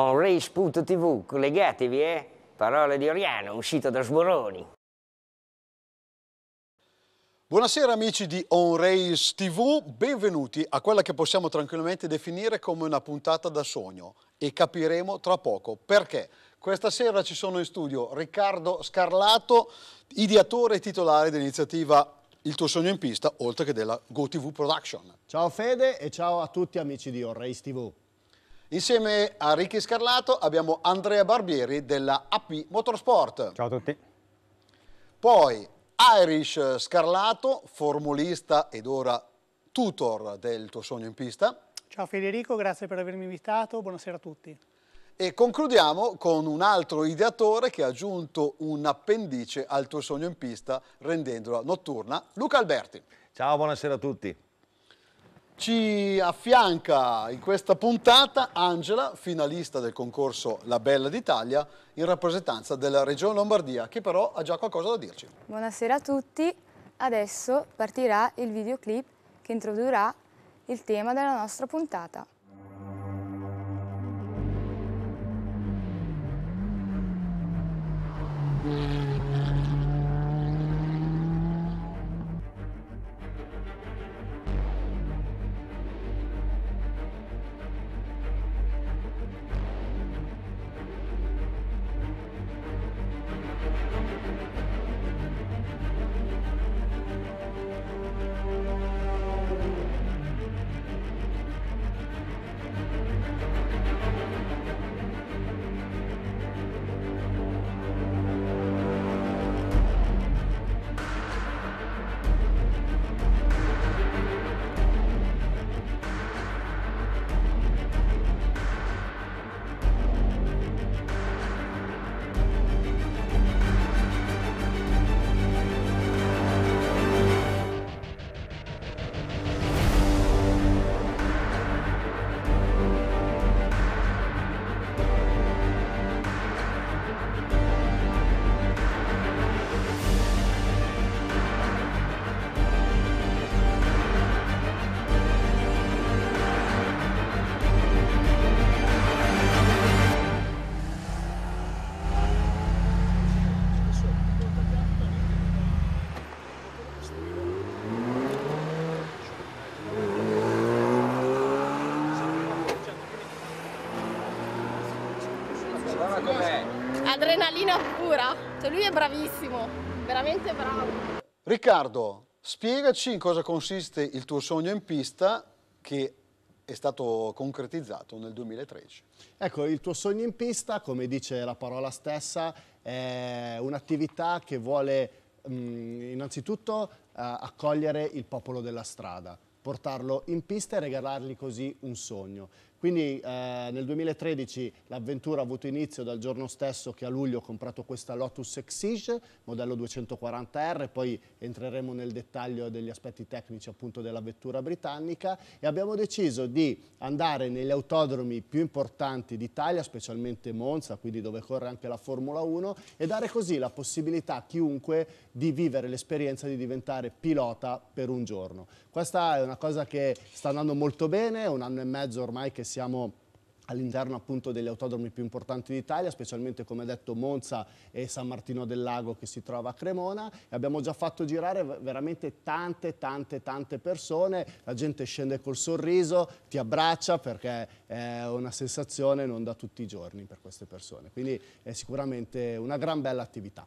onrace.tv, collegatevi, eh? Parole di Oriano, uscito da Sboroni. Buonasera amici di OnRace TV, benvenuti a quella che possiamo tranquillamente definire come una puntata da sogno e capiremo tra poco perché. Questa sera ci sono in studio Riccardo Scarlato, ideatore e titolare dell'iniziativa il tuo sogno in pista, oltre che della GoTV Production. Ciao Fede e ciao a tutti amici di OnRace TV. Insieme a Ricky Scarlato abbiamo Andrea Barbieri della AP Motorsport. Ciao a tutti. Poi Irish Scarlato, formulista ed ora tutor del tuo sogno in pista. Ciao Federico, grazie per avermi invitato, buonasera a tutti. E concludiamo con un altro ideatore che ha aggiunto un appendice al tuo sogno in pista rendendola notturna, Luca Alberti. Ciao, buonasera a tutti. Ci affianca in questa puntata Angela, finalista del concorso La Bella d'Italia, in rappresentanza della Regione Lombardia, che però ha già qualcosa da dirci. Buonasera a tutti, adesso partirà il videoclip che introdurrà il tema della nostra puntata. adrenalina pura, cioè lui è bravissimo, veramente bravo. Riccardo, spiegaci in cosa consiste il tuo sogno in pista che è stato concretizzato nel 2013. Ecco, il tuo sogno in pista, come dice la parola stessa, è un'attività che vuole mh, mm, innanzitutto eh, accogliere il popolo della strada portarlo in pista e regalargli così un sogno. Quindi eh, nel 2013 l'avventura ha avuto inizio dal giorno stesso che a luglio ho comprato questa Lotus Exige, modello 240R, poi entreremo nel dettaglio degli aspetti tecnici appunto della vettura britannica e abbiamo deciso di andare negli autodromi più importanti d'Italia, specialmente Monza, quindi dove corre anche la Formula 1, e dare così la possibilità a chiunque di vivere l'esperienza di diventare pilota per un giorno. Questa è una cosa che sta andando molto bene, un anno e mezzo ormai che siamo all'interno appunto degli autodromi più importanti d'Italia, specialmente come detto Monza e San Martino del Lago che si trova a Cremona. Abbiamo già fatto girare veramente tante, tante, tante persone, la gente scende col sorriso, ti abbraccia perché è una sensazione non da tutti i giorni per queste persone, quindi è sicuramente una gran bella attività.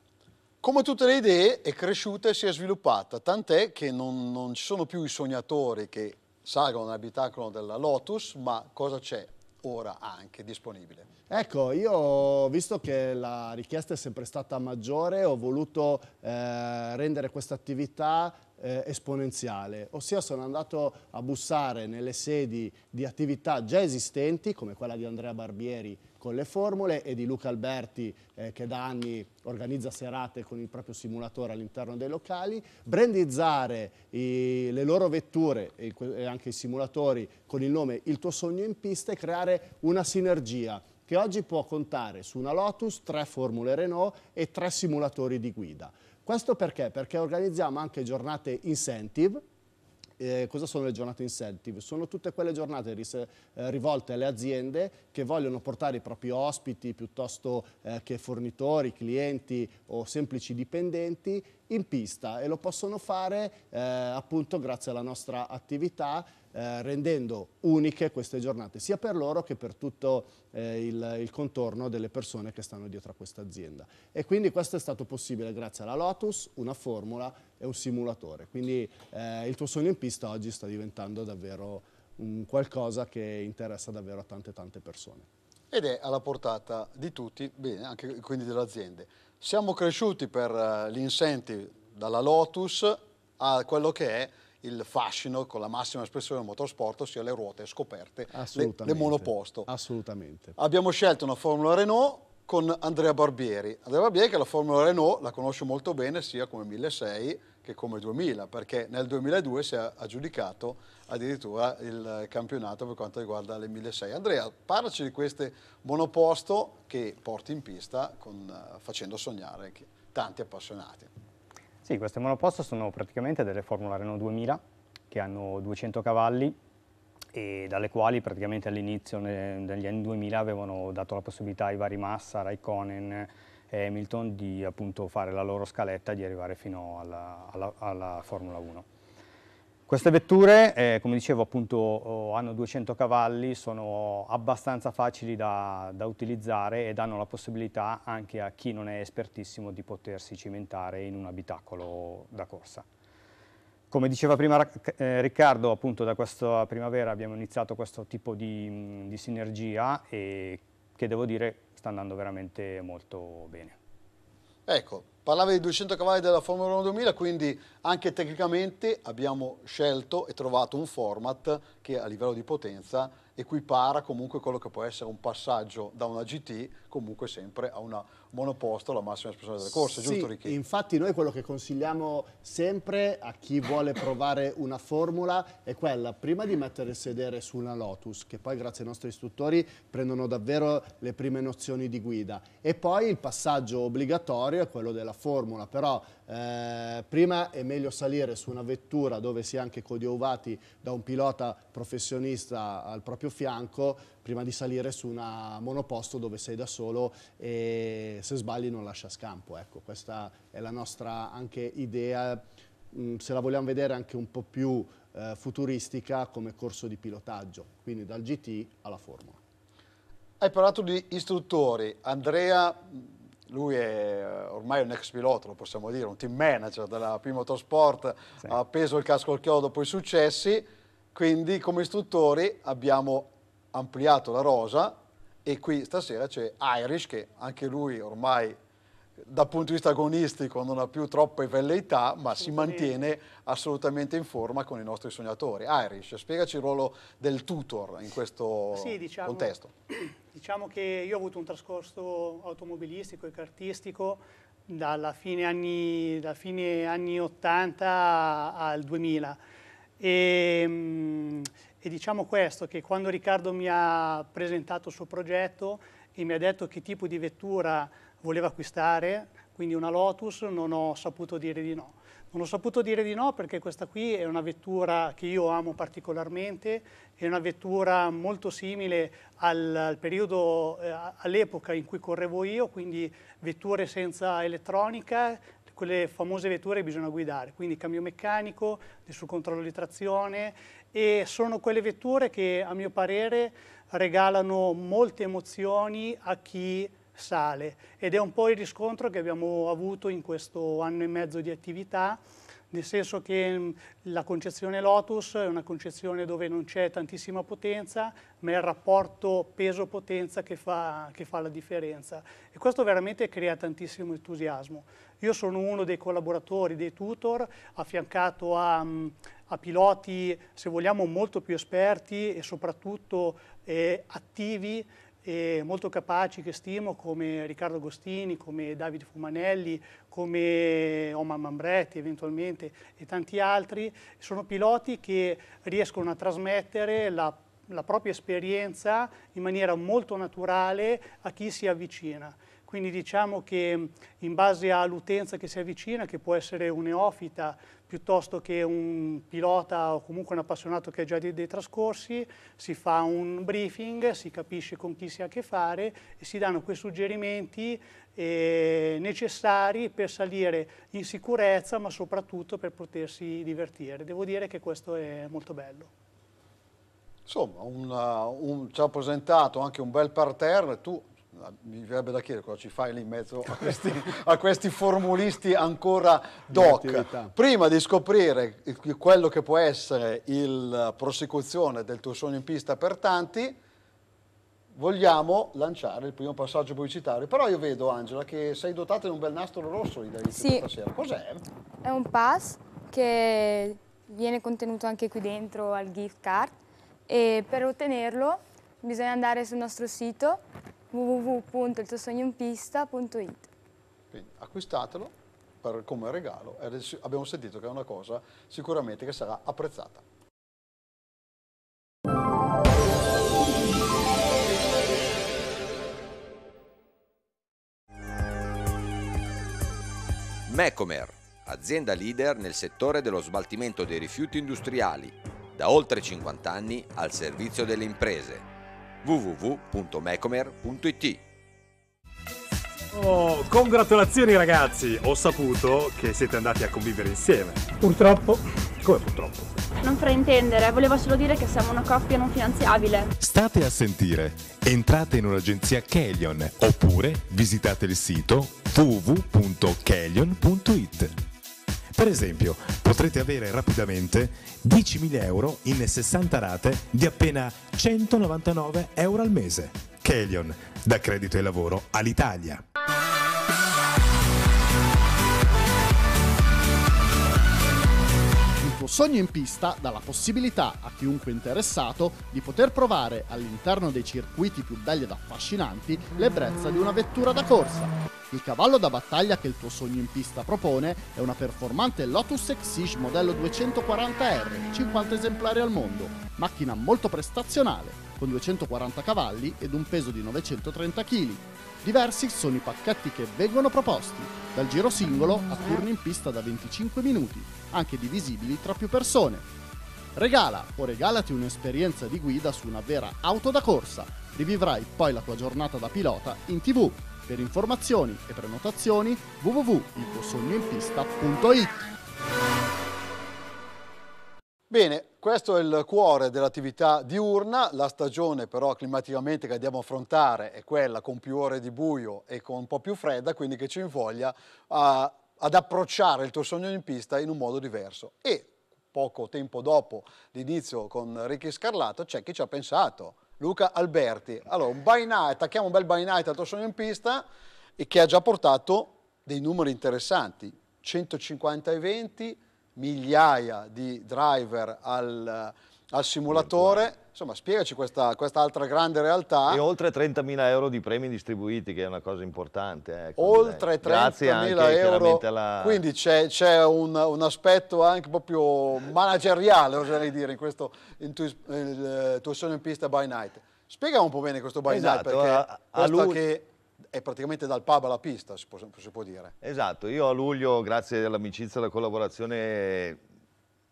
Come tutte le idee è cresciuta e si è sviluppata, tant'è che non, non ci sono più i sognatori che saga, un abitacolo della Lotus, ma cosa c'è ora anche disponibile? Ecco, io visto che la richiesta è sempre stata maggiore, ho voluto eh, rendere questa attività eh, esponenziale, ossia sono andato a bussare nelle sedi di attività già esistenti come quella di Andrea Barbieri con le formule e di Luca Alberti eh, che da anni organizza serate con il proprio simulatore all'interno dei locali, brandizzare i, le loro vetture e, e anche i simulatori con il nome Il tuo sogno in pista e creare una sinergia che oggi può contare su una Lotus, tre formule Renault e tre simulatori di guida. Questo perché? Perché organizziamo anche giornate incentive, eh, cosa sono le giornate incentive? Sono tutte quelle giornate eh, rivolte alle aziende che vogliono portare i propri ospiti piuttosto eh, che fornitori, clienti o semplici dipendenti in pista e lo possono fare eh, appunto grazie alla nostra attività eh, rendendo uniche queste giornate, sia per loro che per tutto eh, il, il, contorno delle persone che stanno dietro a questa azienda. E quindi questo è stato possibile grazie alla Lotus, una formula e un simulatore. Quindi eh, il tuo sogno in pista oggi sta diventando davvero un qualcosa che interessa davvero a tante tante persone. Ed è alla portata di tutti, bene, anche quindi delle aziende. Siamo cresciuti per eh, gli incentive dalla Lotus a quello che è il fascino con la massima espressione del motorsport, ossia le ruote scoperte, le, le monoposto. Assolutamente. Abbiamo scelto una Formula Renault con Andrea Barbieri. Andrea Barbieri che la Formula Renault la conosce molto bene sia come 1600 che come 2000, perché nel 2002 si è aggiudicato addirittura il campionato per quanto riguarda le 1600. Andrea, parlaci di queste monoposto che porti in pista con, facendo sognare tanti appassionati. Sì, queste monoposto sono praticamente delle Formula Renault 2000 che hanno 200 cavalli e dalle quali praticamente all'inizio degli anni 2000 avevano dato la possibilità ai vari Massa, Raikkonen e Hamilton di appunto fare la loro scaletta e di arrivare fino alla, alla, alla Formula 1. Queste vetture, eh, come dicevo, appunto, oh, hanno 200 cavalli, sono abbastanza facili da, da, utilizzare e danno la possibilità anche a chi non è espertissimo di potersi cimentare in un abitacolo da corsa. Come diceva prima eh, Riccardo, appunto da questa primavera abbiamo iniziato questo tipo di, mm, di sinergia e che devo dire sta andando veramente molto bene. Ecco, Parlava di 200 cavalli della Formula 1 2000, quindi anche tecnicamente abbiamo scelto e trovato un format che a livello di potenza equipara comunque quello che può essere un passaggio da una GT comunque sempre a una monoposto alla massima espressione delle corse, sì, giusto Ricchi? infatti noi quello che consigliamo sempre a chi vuole provare una formula è quella prima di mettere il sedere su una Lotus che poi grazie ai nostri istruttori prendono davvero le prime nozioni di guida e poi il passaggio obbligatorio è quello della formula però eh, prima è meglio salire su una vettura dove si è anche coadiuvati da un pilota professionista al proprio doppio fianco prima di salire su una monoposto dove sei da solo e se sbagli non lascia scampo. Ecco, questa è la nostra anche idea, mm, se la vogliamo vedere anche un po' più eh, futuristica come corso di pilotaggio, quindi dal GT alla Formula. Hai parlato di istruttori, Andrea lui è eh, ormai un ex pilota, lo possiamo dire, un team manager della P Motorsport, sì. ha appeso il casco al chiodo dopo i successi, quindi come istruttori abbiamo ampliato la rosa e qui stasera c'è Irish che anche lui ormai dal punto di vista agonistico non ha più troppe velleità ma si mantiene assolutamente in forma con i nostri sognatori. Irish, spiegaci il ruolo del tutor in questo sì, diciamo, contesto. Diciamo che io ho avuto un trascorso automobilistico e cartistico dalla fine anni, da fine anni 80 al 2000 e, ehm, e diciamo questo, che quando Riccardo mi ha presentato il suo progetto e mi ha detto che tipo di vettura voleva acquistare, quindi una Lotus, non ho saputo dire di no. Non ho saputo dire di no perché questa qui è una vettura che io amo particolarmente, è una vettura molto simile al, al periodo, eh, all'epoca in cui correvo io, quindi vetture senza elettronica, quelle famose vetture che bisogna guidare, quindi cambio meccanico, sul controllo di trazione e sono quelle vetture che a mio parere regalano molte emozioni a chi sale ed è un po' il riscontro che abbiamo avuto in questo anno e mezzo di attività nel senso che mm, la concezione Lotus è una concezione dove non c'è tantissima potenza, ma è il rapporto peso-potenza che fa, che fa la differenza. E questo veramente crea tantissimo entusiasmo. Io sono uno dei collaboratori, dei tutor, affiancato a, mm, a piloti, se vogliamo, molto più esperti e soprattutto eh, attivi e molto capaci che stimo come Riccardo Agostini, come Davide Fumanelli, come Oman Mambretti eventualmente e tanti altri, sono piloti che riescono a trasmettere la, la propria esperienza in maniera molto naturale a chi si avvicina. Quindi diciamo che in base all'utenza che si avvicina, che può essere un neofita piuttosto che un pilota o comunque un appassionato che ha già dei, dei, trascorsi, si fa un briefing, si capisce con chi si ha a che fare e si danno quei suggerimenti eh, necessari per salire in sicurezza ma soprattutto per potersi divertire. Devo dire che questo è molto bello. Insomma, un, eh, un, ci ha presentato anche un bel parterre, tu mi verrebbe da chiedere cosa ci fai lì in mezzo a questi, a questi formulisti ancora doc. Prima di scoprire quello che può essere la prosecuzione del tuo sogno in pista per tanti, vogliamo lanciare il primo passaggio pubblicitario. Però io vedo, Angela, che sei dotata di un bel nastro rosso lì da sì. stasera. Cos'è? È un pass che viene contenuto anche qui dentro al gift card e per ottenerlo bisogna andare sul nostro sito www.iltuosognoinpista.it Quindi acquistatelo per, come regalo e abbiamo sentito che è una cosa sicuramente che sarà apprezzata. Mecomer, azienda leader nel settore dello smaltimento dei rifiuti industriali, da oltre 50 anni al servizio delle imprese www.mecomer.it. Oh, congratulazioni ragazzi, ho saputo che siete andati a convivere insieme. Purtroppo. Come purtroppo? Non fraintendere, volevo solo dire che siamo una coppia non finanziabile. State a sentire, entrate in un'agenzia Kelion oppure visitate il sito www.kelion.it. Per esempio, potrete avere rapidamente 10.000 euro in 60 rate di appena 199 euro al mese. Kelion, da credito e lavoro all'Italia. sogno in pista dà la possibilità a chiunque interessato di poter provare all'interno dei circuiti più belli ed affascinanti l'ebbrezza di una vettura da corsa. Il cavallo da battaglia che il tuo sogno in pista propone è una performante Lotus Exige modello 240R, 50 esemplari al mondo, macchina molto prestazionale, con 240 cavalli ed un peso di 930 kg. Diversi sono i pacchetti che vengono proposti, dal giro singolo a turni in pista da 25 minuti, anche divisibili tra più persone. Regala o regalati un'esperienza di guida su una vera auto da corsa. Rivivrai poi la tua giornata da pilota in tv per informazioni e prenotazioni www.iltuosognoinpista.it Bene, questo è il cuore dell'attività diurna, la stagione però climaticamente che andiamo a affrontare è quella con più ore di buio e con un po' più fredda, quindi che ci invoglia a, ad approcciare il tuo sogno in pista in un modo diverso. E poco tempo dopo l'inizio con Ricky Scarlato c'è chi ci ha pensato, Luca Alberti. Allora, un by night, attacchiamo un bel by night al Tossono in pista e che ha già portato dei numeri interessanti, 150 eventi, migliaia di driver al, al simulatore. Insomma, spiegaci questa, questa, altra grande realtà. E oltre 30.000 euro di premi distribuiti, che è una cosa importante. Eh, ecco, oltre 30.000 euro. Alla... Quindi c'è, un, un, aspetto anche proprio manageriale, oserei dire, in questo in tu, il, eh, tuo sogno in pista by night. Spiegami un po' bene questo by esatto, night, perché a, a lui... che è praticamente dal pub alla pista, si può, si può dire. Esatto, io a luglio, grazie all'amicizia e alla collaborazione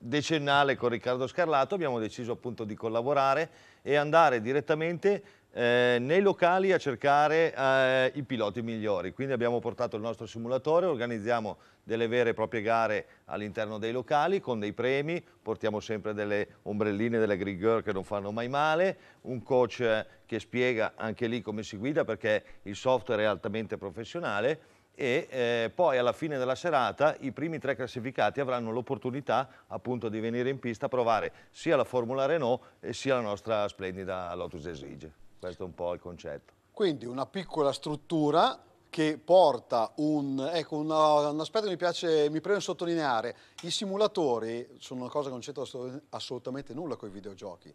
decennale con Riccardo Scarlato abbiamo deciso appunto di collaborare e andare direttamente eh, nei locali a cercare eh, i piloti migliori. Quindi abbiamo portato il nostro simulatore, organizziamo delle vere e proprie gare all'interno dei locali con dei premi, portiamo sempre delle ombrelline, delle grigeur che non fanno mai male, un coach che spiega anche lì come si guida perché il software è altamente professionale e eh, poi alla fine della serata i primi tre classificati avranno l'opportunità appunto di venire in pista a provare sia la Formula Renault sia la nostra splendida Lotus Esige. Questo è un po' il concetto. Quindi una piccola struttura che porta un, ecco, una, un aspetto che mi piace, mi preme sottolineare, i simulatori sono una cosa che non c'entra assolutamente nulla con i videogiochi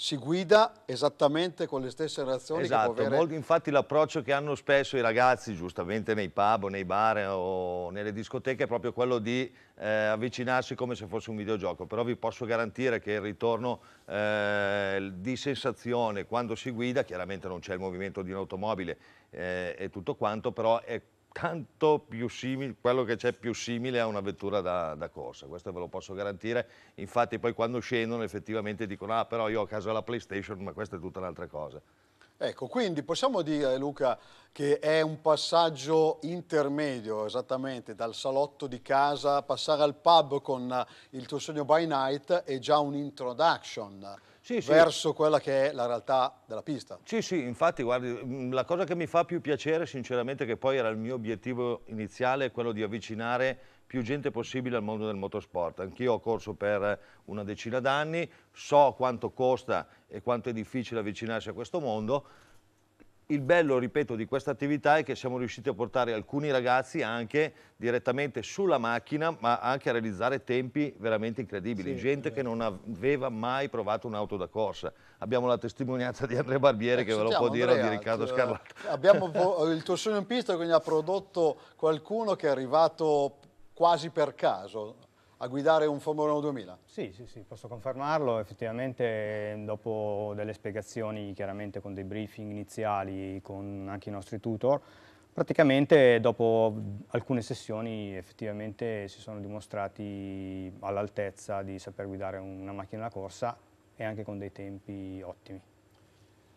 si guida esattamente con le stesse reazioni esatto, che può esatto, avere... infatti l'approccio che hanno spesso i ragazzi, giustamente nei pub o nei bar eh, o nelle discoteche, è proprio quello di eh, avvicinarsi come se fosse un videogioco, però vi posso garantire che il ritorno eh, di sensazione quando si guida, chiaramente non c'è il movimento di un'automobile eh, e tutto quanto, però è tanto più simile, quello che c'è più simile a una vettura da, da, corsa, questo ve lo posso garantire, infatti poi quando scendono effettivamente dicono ah però io ho a casa la Playstation ma questa è tutta un'altra cosa. Ecco, quindi possiamo dire Luca che è un passaggio intermedio esattamente dal salotto di casa, passare al pub con il tuo sogno by night è già un introduction sì, verso sì. quella che è la realtà della pista. Sì, sì, infatti guardi, mm, la cosa che mi fa più piacere sinceramente che poi era il mio obiettivo iniziale è quello di avvicinare più gente possibile al mondo del motorsport. Anch'io ho corso per una decina d'anni, so quanto costa e quanto è difficile avvicinarsi a questo mondo, il bello, ripeto, di questa attività è che siamo riusciti a portare alcuni ragazzi anche direttamente sulla macchina, ma anche a realizzare tempi veramente incredibili. Sì, Gente che non aveva mai provato un'auto da corsa. Abbiamo la testimonianza di Andrea Barbieri eh, che ve lo può dire, Andrea, di Riccardo cioè, Scarlatta. Abbiamo il tuo sogno in pista, quindi ha prodotto qualcuno che è arrivato quasi per caso a guidare un Formula 1 2000? Sì, sì, sì, posso confermarlo. Effettivamente eh, dopo delle spiegazioni, chiaramente con dei briefing iniziali, con anche i nostri tutor, praticamente dopo alcune sessioni effettivamente si sono dimostrati all'altezza di saper guidare una macchina da corsa e anche con dei tempi ottimi.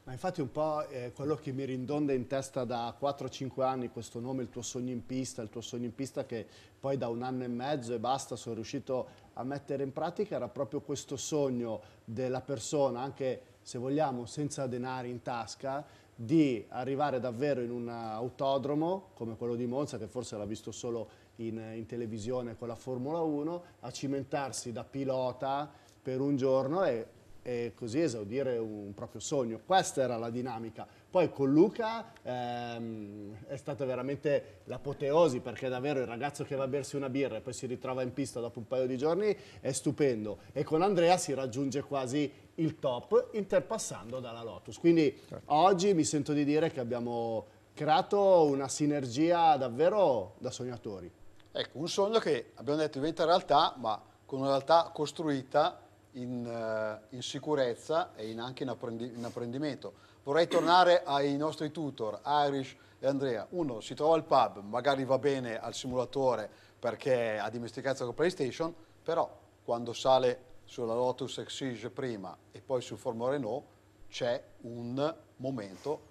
Ma infatti un po' eh, quello che mi rindonda in testa da 4-5 anni, questo nome, il tuo sogno in pista, il tuo sogno in pista che poi da un anno e mezzo e basta sono riuscito a mettere in pratica, era proprio questo sogno della persona, anche se vogliamo senza denari in tasca, di arrivare davvero in un autodromo come quello di Monza, che forse l'ha visto solo in, in televisione con la Formula 1, a cimentarsi da pilota per un giorno e e così esaudire un proprio sogno. Questa era la dinamica. Poi con Luca ehm, è stata veramente l'apoteosi perché davvero il ragazzo che va a bersi una birra e poi si ritrova in pista dopo un paio di giorni è stupendo e con Andrea si raggiunge quasi il top interpassando dalla Lotus. Quindi certo. oggi mi sento di dire che abbiamo creato una sinergia davvero da sognatori. Ecco, un sogno che abbiamo detto diventa realtà ma con una realtà costruita in, uh, in sicurezza e in anche in, apprendi in apprendimento. Vorrei tornare ai nostri tutor, Irish e Andrea. Uno si trova al pub, magari va bene al simulatore perché ha dimestichezza con PlayStation, però quando sale sulla Lotus Exige prima e poi sul Formula Renault c'è un momento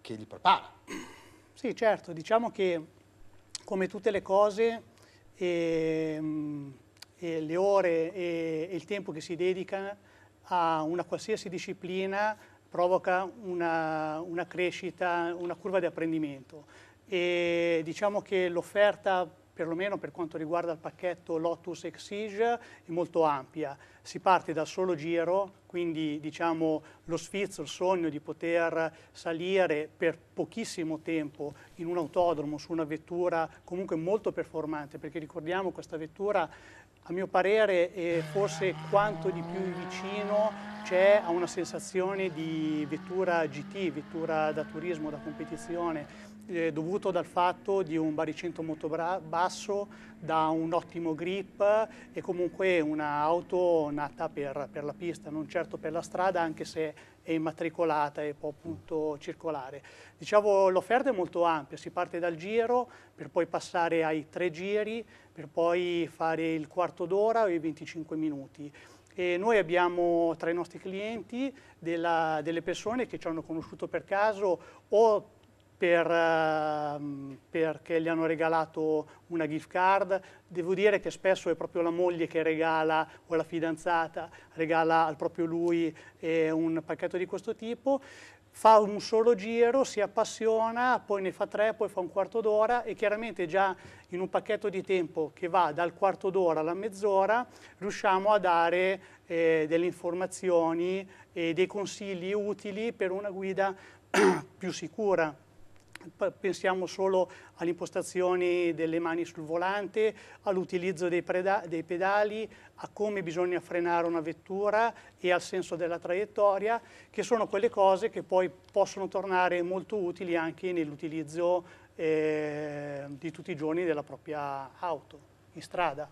che li prepara. Sì, certo, diciamo che come tutte le cose ehm, eh, le ore e, e il tempo che si dedica a una qualsiasi disciplina provoca una, una, crescita, una curva di apprendimento e diciamo che l'offerta perlomeno per quanto riguarda il pacchetto Lotus Exige è molto ampia, si parte dal solo giro, quindi diciamo lo sfizzo, il sogno di poter salire per pochissimo tempo in un autodromo su una vettura comunque molto performante, perché ricordiamo questa vettura a mio parere è eh, forse quanto di più vicino c'è a una sensazione di vettura GT, vettura da turismo, da competizione, eh, dovuto dal fatto di un baricentro molto basso, da un ottimo grip e comunque un'auto nata per, per, la pista, non certo per la strada, anche se è immatricolata e può appunto circolare. Diciamo l'offerta è molto ampia, si parte dal giro per poi passare ai tre giri, per poi fare il quarto d'ora o i 25 minuti. E noi abbiamo tra i nostri clienti della, delle persone che ci hanno conosciuto per caso o per, ehm, perché gli hanno regalato una gift card. Devo dire che spesso è proprio la moglie che regala o la fidanzata regala al proprio lui eh, un pacchetto di questo tipo fa un solo giro, si appassiona, poi ne fa tre, poi fa un quarto d'ora e chiaramente già in un pacchetto di tempo che va dal quarto d'ora alla mezz'ora riusciamo a dare eh, delle informazioni e dei consigli utili per una guida più sicura pensiamo solo alle impostazioni delle mani sul volante, all'utilizzo dei, dei, pedali, a come bisogna frenare una vettura e al senso della traiettoria, che sono quelle cose che poi possono tornare molto utili anche nell'utilizzo eh, di tutti i giorni della propria auto in strada.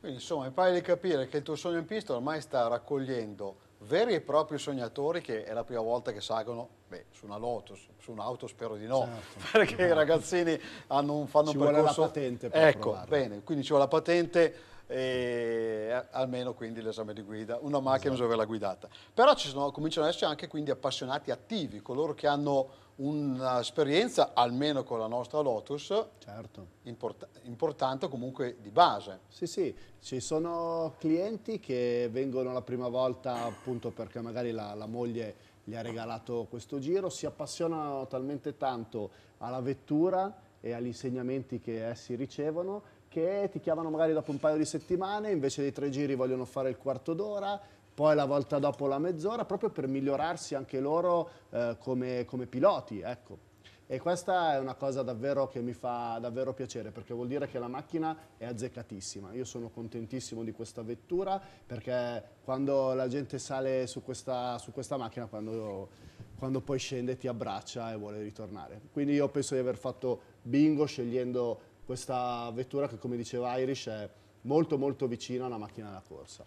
Quindi insomma, mi pare di capire che il tuo sogno in pista ormai sta raccogliendo veri e propri sognatori che è la prima volta che salgono beh, su una Lotus, su un'auto spero di no, certo, perché i ragazzini hanno, fanno ci un percorso... Ci vuole la patente per Ecco, provarla. bene, quindi ci vuole la patente e almeno quindi l'esame di guida, una macchina esatto. bisogna averla guidata. Però ci sono, cominciano ad esserci anche quindi appassionati attivi, coloro che hanno un'esperienza, almeno con la nostra Lotus, certo. import importante comunque di base. Sì, sì, ci sono clienti che vengono la prima volta appunto perché magari la, la moglie gli ha regalato questo giro, si appassionano talmente tanto alla vettura e agli insegnamenti che essi ricevono che ti chiamano magari dopo un paio di settimane, invece dei tre giri vogliono fare il quarto d'ora, poi la volta dopo la mezz'ora, proprio per migliorarsi anche loro eh, come, come, piloti. Ecco. E questa è una cosa davvero che mi fa davvero piacere perché vuol dire che la macchina è azzeccatissima. Io sono contentissimo di questa vettura perché quando la gente sale su questa, su questa macchina, quando, quando poi scende ti abbraccia e vuole ritornare. Quindi io penso di aver fatto bingo scegliendo questa vettura che come diceva Irish è molto molto vicina a una macchina da corsa.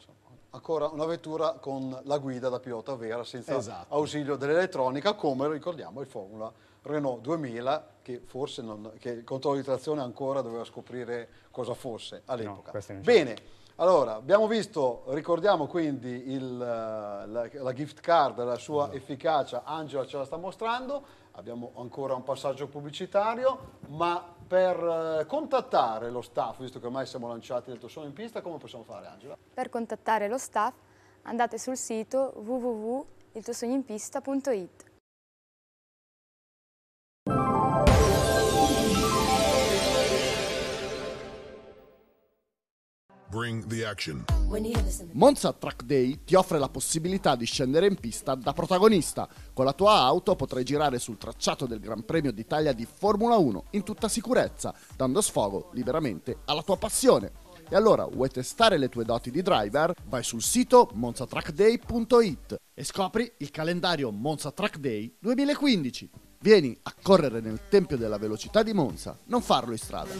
Ancora una vettura con la guida da pilota vera senza esatto. ausilio dell'elettronica come ricordiamo il Formula Renault 2000 che forse non, che il controllo di trazione ancora doveva scoprire cosa fosse all'epoca. No, Bene, allora abbiamo visto, ricordiamo quindi il, eh, la, la, gift card, la sua esatto. efficacia, Angela ce la sta mostrando, abbiamo ancora un passaggio pubblicitario ma per eh, contattare lo staff, visto che ormai siamo lanciati nel tuo solo in pista, come possiamo fare Angela? Per contattare lo staff andate sul sito www.iltuosognoinpista.it Bring the action. Monza Track Day ti offre la possibilità di scendere in pista da protagonista. Con la tua auto potrai girare sul tracciato del Gran Premio d'Italia di Formula 1 in tutta sicurezza, dando sfogo liberamente alla tua passione. E allora vuoi testare le tue doti di driver? Vai sul sito monzatrackday.it e scopri il calendario Monza Track Day 2015. Vieni a correre nel Tempio della Velocità di Monza, non farlo in strada.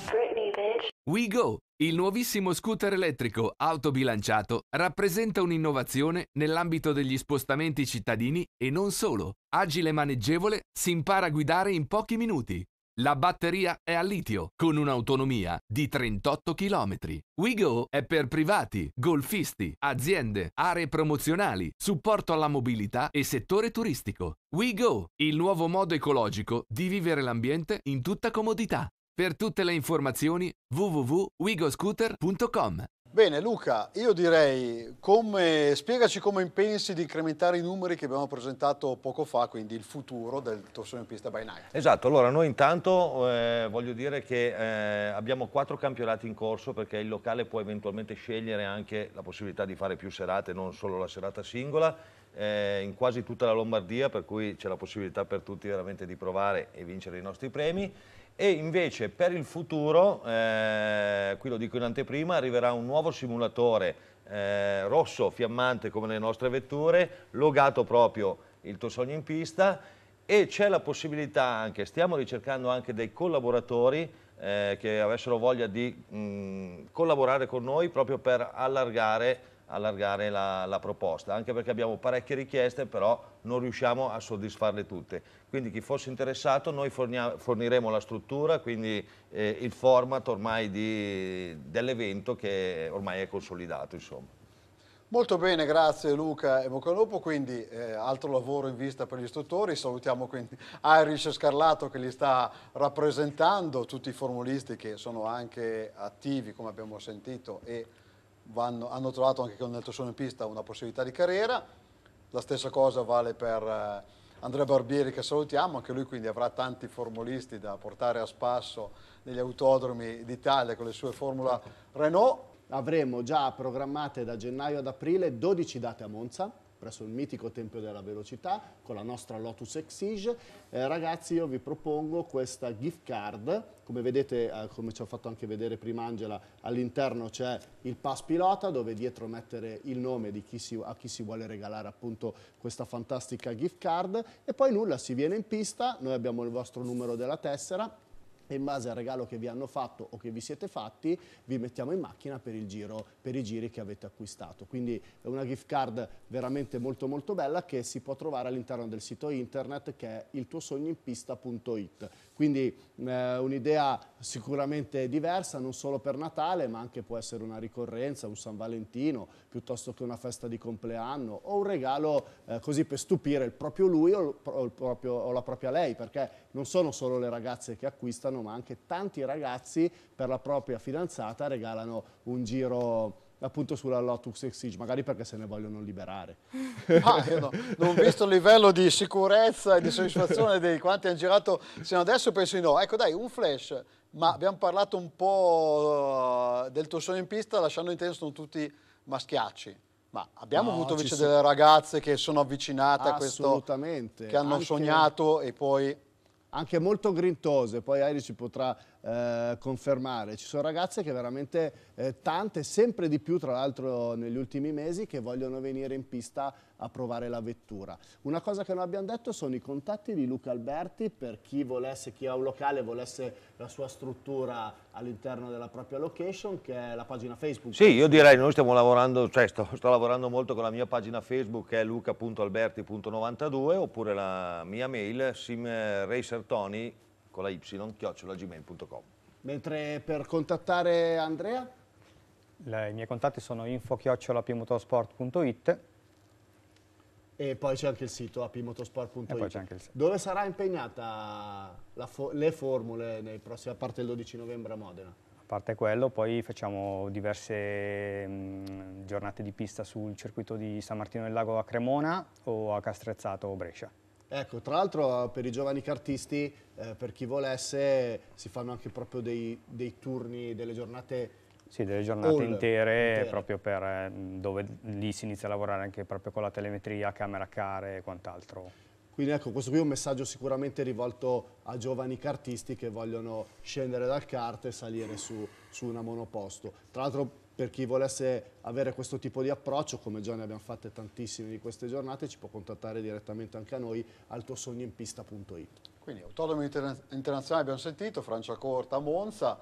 WeGo, il nuovissimo scooter elettrico autobilanciato, rappresenta un'innovazione nell'ambito degli spostamenti cittadini e non solo. Agile e maneggevole, si impara a guidare in pochi minuti. La batteria è a litio, con un'autonomia di 38 km. WeGo è per privati, golfisti, aziende, aree promozionali, supporto alla mobilità e settore turistico. WeGo, il nuovo modo ecologico di vivere l'ambiente in tutta comodità. Per tutte le informazioni www.wigoscooter.com Bene Luca, io direi come, spiegaci come pensi di incrementare i numeri che abbiamo presentato poco fa, quindi il futuro del torsione in pista by night. Esatto, allora noi intanto eh, voglio dire che eh, abbiamo quattro campionati in corso perché il locale può eventualmente scegliere anche la possibilità di fare più serate, non solo la serata singola, eh, in quasi tutta la Lombardia per cui c'è la possibilità per tutti veramente di provare e vincere i nostri premi. E invece per il futuro, eh, qui lo dico in anteprima, arriverà un nuovo simulatore eh, rosso fiammante come le nostre vetture, logato proprio il tuo sogno in pista e c'è la possibilità anche, stiamo ricercando anche dei collaboratori eh, che avessero voglia di mh, mm, collaborare con noi proprio per allargare allargare la, la, proposta, anche perché abbiamo parecchie richieste, però non riusciamo a soddisfarle tutte. Quindi chi fosse interessato, noi forniremo la struttura, quindi eh, il format ormai dell'evento che ormai è consolidato. Insomma. Molto bene, grazie Luca e bocca al lupo, quindi eh, altro lavoro in vista per gli istruttori, salutiamo quindi Irish Scarlato che li sta rappresentando, tutti i formulisti che sono anche attivi come abbiamo sentito e vanno, hanno trovato anche con Nelto Tossono in pista una possibilità di carriera, la stessa cosa vale per eh, Andrea Barbieri che salutiamo, anche lui quindi avrà tanti formulisti da portare a spasso negli autodromi d'Italia con le sue Formula certo. Renault. Avremo già programmate da gennaio ad aprile 12 date a Monza, presso il mitico Tempio della Velocità con la nostra Lotus Exige. Eh, ragazzi io vi propongo questa gift card, come vedete, eh, come ci ha fatto anche vedere prima Angela, all'interno c'è il pass pilota dove dietro mettere il nome chi si, a chi si vuole regalare appunto questa fantastica gift card e poi nulla, si viene in pista, noi abbiamo il vostro numero della tessera e in base al regalo che vi hanno fatto o che vi siete fatti vi mettiamo in macchina per, giro, per, i giri che avete acquistato. Quindi è una gift card veramente molto molto bella che si può trovare all'interno del sito internet che è iltuosognoinpista.it. Quindi eh, un'idea sicuramente diversa, non solo per Natale, ma anche può essere una ricorrenza, un San Valentino, piuttosto che una festa di compleanno o un regalo eh, così per stupire il proprio lui o, il proprio, o la propria lei, perché non sono solo le ragazze che acquistano, ma anche tanti ragazzi per la propria fidanzata regalano un giro appunto sulla Lotus Exige, magari perché se ne vogliono liberare. Ah, io no. non visto il livello di sicurezza e di soddisfazione dei quanti hanno girato sino adesso, penso di no. Ecco dai, un flash, ma abbiamo parlato un po' eh, del tuo sogno in pista, lasciando in intendere sono tutti maschiacci. Ma abbiamo no, avuto invece sono... delle ragazze che sono avvicinate a questo, Assolutamente. che hanno anche, sognato e poi... Anche molto grintose, poi Iris ci potrà eh, confermare. Ci sono ragazze che veramente eh, tante, sempre di più tra l'altro negli ultimi mesi, che vogliono venire in pista a provare la vettura. Una cosa che non abbiamo detto sono i contatti di Luca Alberti per chi volesse, chi ha un locale, volesse la sua struttura all'interno della propria location, che è la pagina Facebook. Sì, io direi noi stiamo lavorando, cioè sto, sto lavorando molto con la mia pagina Facebook che è luca.alberti.92 oppure la mia mail simracertoni.com piccola y chiocciolagmail.com. Mentre per contattare Andrea? Le, I miei contatti sono info-pmotorsport.it e poi c'è anche il sito apimotorsport.it dove sarà impegnata fo le formule nei prossimi, a parte il 12 novembre a Modena? A parte quello poi facciamo diverse mh, mm, giornate di pista sul circuito di San Martino del Lago a Cremona o a Castrezzato o Brescia. Ecco, tra l'altro eh, per i giovani cartisti, eh, per chi volesse, si fanno anche proprio dei, dei turni, delle giornate sì, delle giornate intere, intere, proprio per eh, dove lì si inizia a lavorare anche proprio con la telemetria, camera care e quant'altro. Quindi ecco, questo qui è un messaggio sicuramente rivolto a giovani cartisti che vogliono scendere dal kart e salire su, su una monoposto. Tra l'altro per chi volesse avere questo tipo di approccio, come già ne abbiamo fatte tantissime di queste giornate, ci può contattare direttamente anche a noi al tuosognoinpista.it. Quindi autodromo interna internazionale abbiamo sentito, Francia Corta, Monza,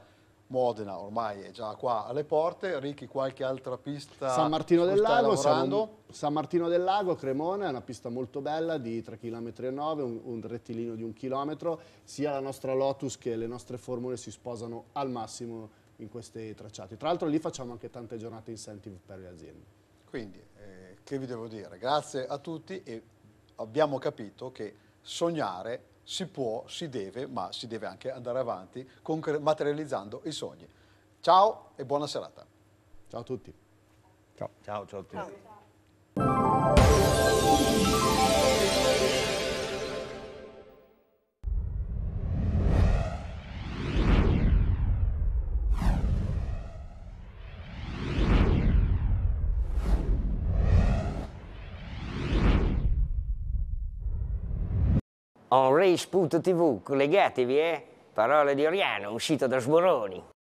Modena ormai è già qua alle porte, Ricchi qualche altra pista San Martino del Lago, siamo, San Martino del Lago, Cremona, è una pista molto bella di 3,9 km, un, un rettilineo di un chilometro, sia la nostra Lotus che le nostre formule si sposano al massimo in questi tracciati. Tra l'altro lì facciamo anche tante giornate incentive per le aziende. Quindi, eh, che vi devo dire? Grazie a tutti e abbiamo capito che sognare si può, si deve, ma si deve anche andare avanti materializzando i sogni. Ciao e buona serata. Ciao a tutti. Ciao, ciao, ciao a tutti. Ciao. onrace.tv, collegatevi, eh? Parole di Oriano, uscito da Sboroni.